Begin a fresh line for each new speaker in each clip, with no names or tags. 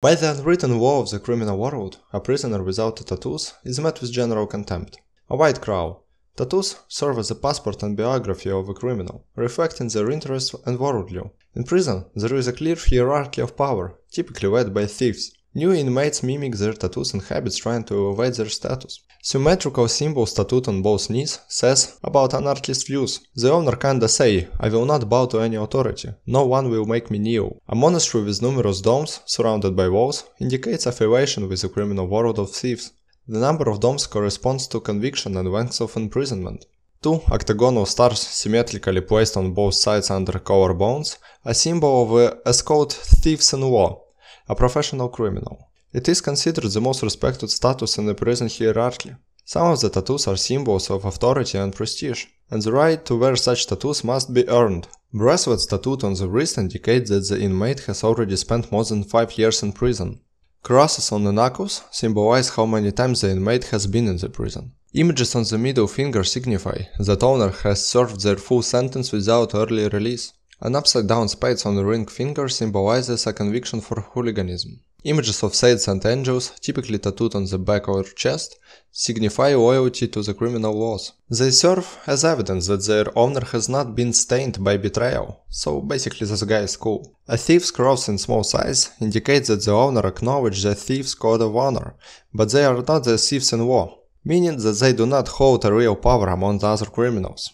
By the unwritten law of the criminal world, a prisoner without tattoos is met with general contempt. A white crow. Tattoos serve as the passport and biography of a criminal, reflecting their interests and worldview. In prison, there is a clear hierarchy of power, typically led by thieves. New inmates mimic their tattoos and habits trying to evade their status. Symmetrical symbol tattooed on both knees says about anarchist views. The owner kinda say, I will not bow to any authority, no one will make me kneel. A monastery with numerous domes, surrounded by walls, indicates affiliation with the criminal world of thieves. The number of domes corresponds to conviction and length of imprisonment. Two octagonal stars symmetrically placed on both sides under collar bones, a symbol of the escort thieves in war a professional criminal. It is considered the most respected status in the prison hierarchy. Some of the tattoos are symbols of authority and prestige, and the right to wear such tattoos must be earned. Bracelet's tattooed on the wrist indicates that the inmate has already spent more than 5 years in prison. Crosses on the knuckles symbolize how many times the inmate has been in the prison. Images on the middle finger signify that owner has served their full sentence without early release. An upside-down spades on the ring finger symbolizes a conviction for hooliganism. Images of saints and angels, typically tattooed on the back or chest, signify loyalty to the criminal laws. They serve as evidence that their owner has not been stained by betrayal, so basically this guy is cool. A thief's cross in small size indicates that the owner acknowledged the thief's code of honor, but they are not the thieves in law, meaning that they do not hold a real power among the other criminals.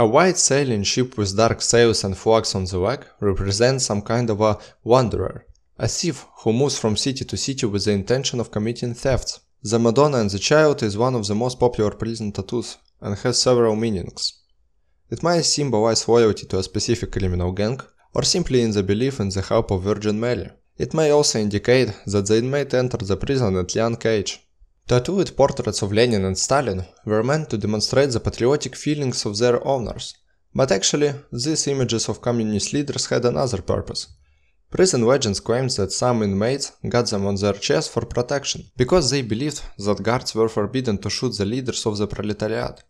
A white sailing ship with dark sails and flags on the leg represents some kind of a wanderer, a thief who moves from city to city with the intention of committing thefts. The Madonna and the Child is one of the most popular prison tattoos and has several meanings. It might symbolize loyalty to a specific criminal gang or simply in the belief in the help of Virgin Mary. It may also indicate that the inmate entered the prison at young age Tattooed portraits of Lenin and Stalin were meant to demonstrate the patriotic feelings of their owners, but actually, these images of communist leaders had another purpose. Prison legends claims that some inmates got them on their chests for protection, because they believed that guards were forbidden to shoot the leaders of the proletariat.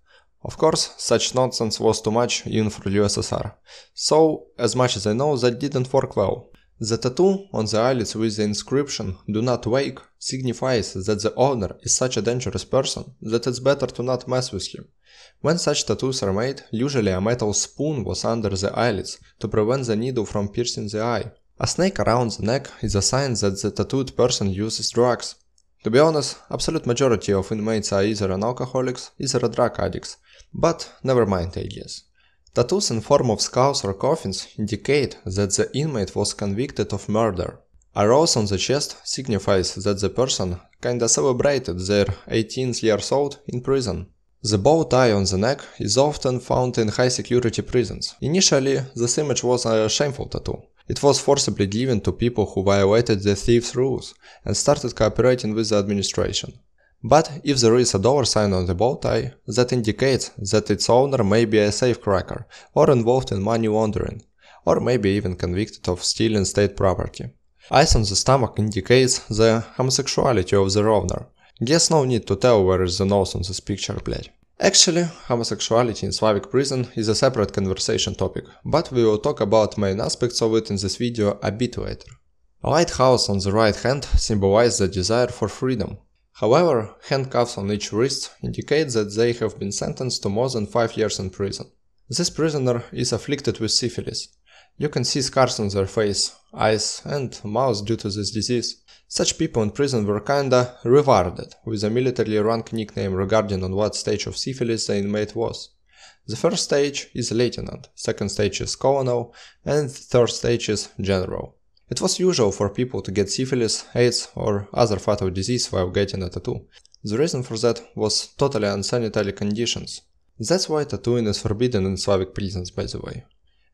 Of course, such nonsense was too much even for the USSR. So, as much as I know, that didn't work well. The tattoo on the eyelids with the inscription Do not wake signifies that the owner is such a dangerous person that it's better to not mess with him. When such tattoos are made, usually a metal spoon was under the eyelids to prevent the needle from piercing the eye. A snake around the neck is a sign that the tattooed person uses drugs. To be honest, absolute majority of inmates are either an alcoholics, either a drug addicts. But never mind, I Tattoos in form of skulls or coffins indicate that the inmate was convicted of murder. A rose on the chest signifies that the person kinda celebrated their 18th years old in prison. The bow tie on the neck is often found in high security prisons. Initially, this image was a shameful tattoo. It was forcibly given to people who violated the thieves' rules and started cooperating with the administration. But if there is a dollar sign on the bow tie, that indicates that its owner may be a safecracker or involved in money laundering, or maybe even convicted of stealing state property. Ice on the stomach indicates the homosexuality of the owner. Guess no need to tell where is the nose on this picture, blade. Actually, homosexuality in Slavic prison is a separate conversation topic, but we will talk about main aspects of it in this video a bit later. A lighthouse on the right hand symbolizes the desire for freedom, However, handcuffs on each wrist indicate that they have been sentenced to more than 5 years in prison. This prisoner is afflicted with syphilis. You can see scars on their face, eyes and mouth due to this disease. Such people in prison were kinda rewarded with a military rank nickname regarding on what stage of syphilis the inmate was. The first stage is lieutenant, second stage is colonel, and third stage is general. It was usual for people to get syphilis, AIDS or other fatal disease while getting a tattoo. The reason for that was totally unsanitary conditions. That's why tattooing is forbidden in Slavic prisons by the way.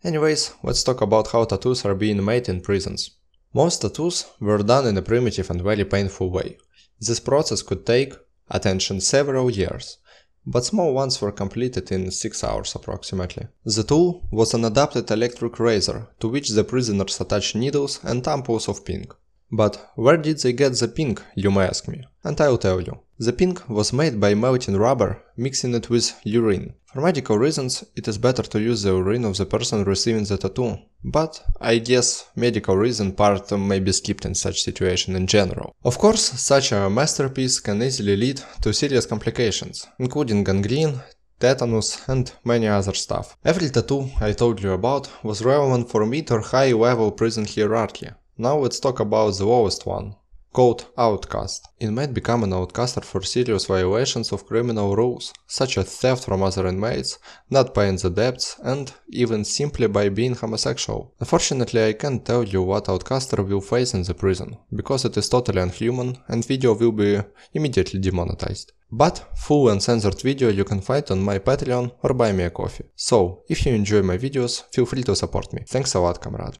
Anyways, let's talk about how tattoos are being made in prisons. Most tattoos were done in a primitive and very painful way. This process could take, attention, several years but small ones were completed in 6 hours approximately. The tool was an adapted electric razor, to which the prisoners attached needles and tampons of pink. But where did they get the pink, you may ask me, and I'll tell you. The pink was made by melting rubber, mixing it with urine. For medical reasons, it is better to use the urine of the person receiving the tattoo. But I guess medical reason part may be skipped in such situation in general. Of course, such a masterpiece can easily lead to serious complications, including gangrene, tetanus and many other stuff. Every tattoo I told you about was relevant for mid or high level prison hierarchy. Now let's talk about the lowest one, called outcast. It might become an outcaster for serious violations of criminal rules, such as theft from other inmates, not paying the debts, and even simply by being homosexual. Unfortunately, I can't tell you what outcaster will face in the prison, because it is totally unhuman and video will be immediately demonetized. But full uncensored video you can find on my Patreon or buy me a coffee. So, if you enjoy my videos, feel free to support me. Thanks a lot, comrade.